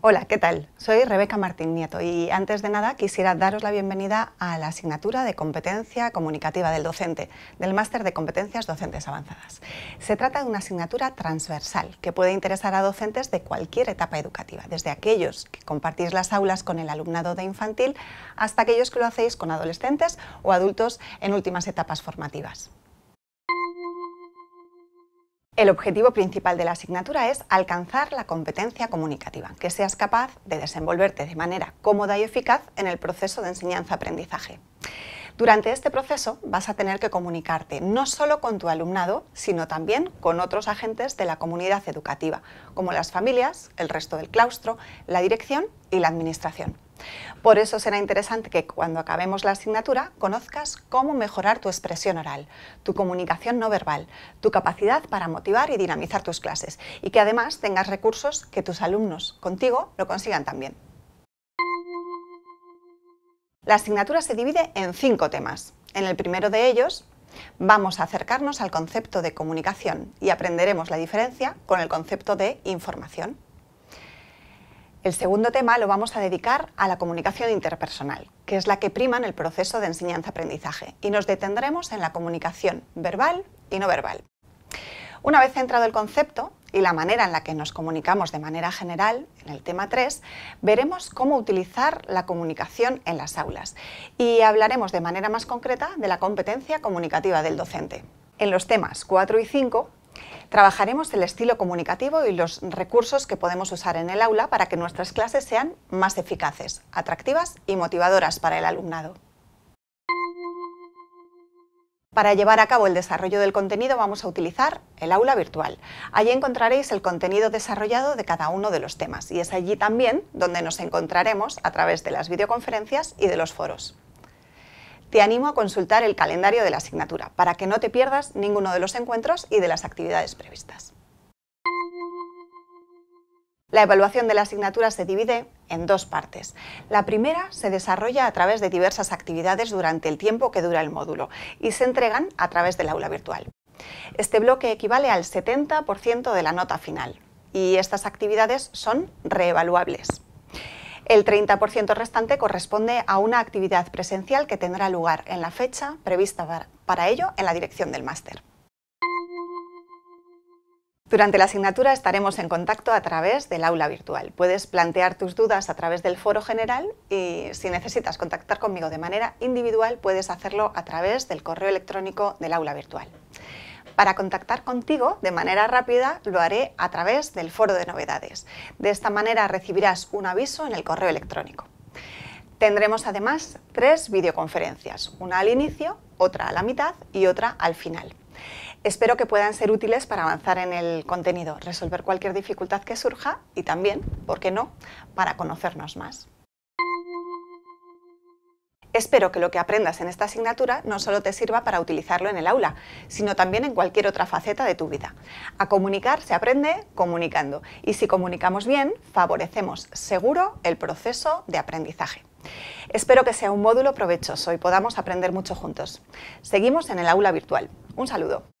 Hola, ¿qué tal? Soy Rebeca Martín Nieto y antes de nada quisiera daros la bienvenida a la asignatura de Competencia Comunicativa del Docente del Máster de Competencias Docentes Avanzadas. Se trata de una asignatura transversal que puede interesar a docentes de cualquier etapa educativa, desde aquellos que compartís las aulas con el alumnado de infantil hasta aquellos que lo hacéis con adolescentes o adultos en últimas etapas formativas. El objetivo principal de la asignatura es alcanzar la competencia comunicativa, que seas capaz de desenvolverte de manera cómoda y eficaz en el proceso de enseñanza-aprendizaje. Durante este proceso vas a tener que comunicarte no solo con tu alumnado, sino también con otros agentes de la comunidad educativa, como las familias, el resto del claustro, la dirección y la administración. Por eso será interesante que cuando acabemos la asignatura conozcas cómo mejorar tu expresión oral, tu comunicación no verbal, tu capacidad para motivar y dinamizar tus clases y que además tengas recursos que tus alumnos contigo lo consigan también. La asignatura se divide en cinco temas. En el primero de ellos, vamos a acercarnos al concepto de comunicación y aprenderemos la diferencia con el concepto de información. El segundo tema lo vamos a dedicar a la comunicación interpersonal, que es la que prima en el proceso de enseñanza-aprendizaje, y nos detendremos en la comunicación verbal y no verbal. Una vez centrado el concepto y la manera en la que nos comunicamos de manera general, en el tema 3, veremos cómo utilizar la comunicación en las aulas y hablaremos de manera más concreta de la competencia comunicativa del docente. En los temas 4 y 5 Trabajaremos el estilo comunicativo y los recursos que podemos usar en el aula para que nuestras clases sean más eficaces, atractivas y motivadoras para el alumnado. Para llevar a cabo el desarrollo del contenido vamos a utilizar el aula virtual. Allí encontraréis el contenido desarrollado de cada uno de los temas y es allí también donde nos encontraremos a través de las videoconferencias y de los foros te animo a consultar el calendario de la asignatura para que no te pierdas ninguno de los encuentros y de las actividades previstas. La evaluación de la asignatura se divide en dos partes. La primera se desarrolla a través de diversas actividades durante el tiempo que dura el módulo y se entregan a través del aula virtual. Este bloque equivale al 70% de la nota final y estas actividades son reevaluables. El 30% restante corresponde a una actividad presencial que tendrá lugar en la fecha prevista para ello en la dirección del máster. Durante la asignatura estaremos en contacto a través del aula virtual. Puedes plantear tus dudas a través del foro general y si necesitas contactar conmigo de manera individual puedes hacerlo a través del correo electrónico del aula virtual. Para contactar contigo de manera rápida lo haré a través del foro de novedades. De esta manera recibirás un aviso en el correo electrónico. Tendremos además tres videoconferencias, una al inicio, otra a la mitad y otra al final. Espero que puedan ser útiles para avanzar en el contenido, resolver cualquier dificultad que surja y también, ¿por qué no?, para conocernos más. Espero que lo que aprendas en esta asignatura no solo te sirva para utilizarlo en el aula, sino también en cualquier otra faceta de tu vida. A comunicar se aprende comunicando y si comunicamos bien, favorecemos seguro el proceso de aprendizaje. Espero que sea un módulo provechoso y podamos aprender mucho juntos. Seguimos en el aula virtual. Un saludo.